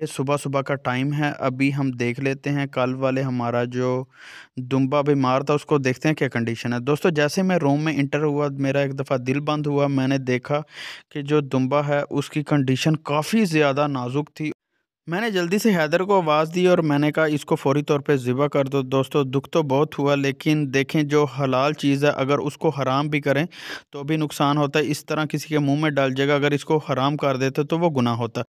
ये सुबह सुबह का टाइम है अभी हम देख लेते हैं कल वाले हमारा जो दुम्बा बीमार था उसको देखते हैं क्या कंडीशन है दोस्तों जैसे मैं रूम में इंटर हुआ मेरा एक दफ़ा दिल बंद हुआ मैंने देखा कि जो दुम्बा है उसकी कंडीशन काफ़ी ज़्यादा नाजुक थी मैंने जल्दी से हैदर को आवाज़ दी और मैंने कहा इसको फौरी तौर पे ज़िबा कर दो दोस्तों दुख तो बहुत हुआ लेकिन देखें जो हलाल चीज़ है अगर उसको हराम भी करें तो भी नुकसान होता है इस तरह किसी के मुंह में डाल जाएगा अगर इसको हराम कर देते तो वो गुना होता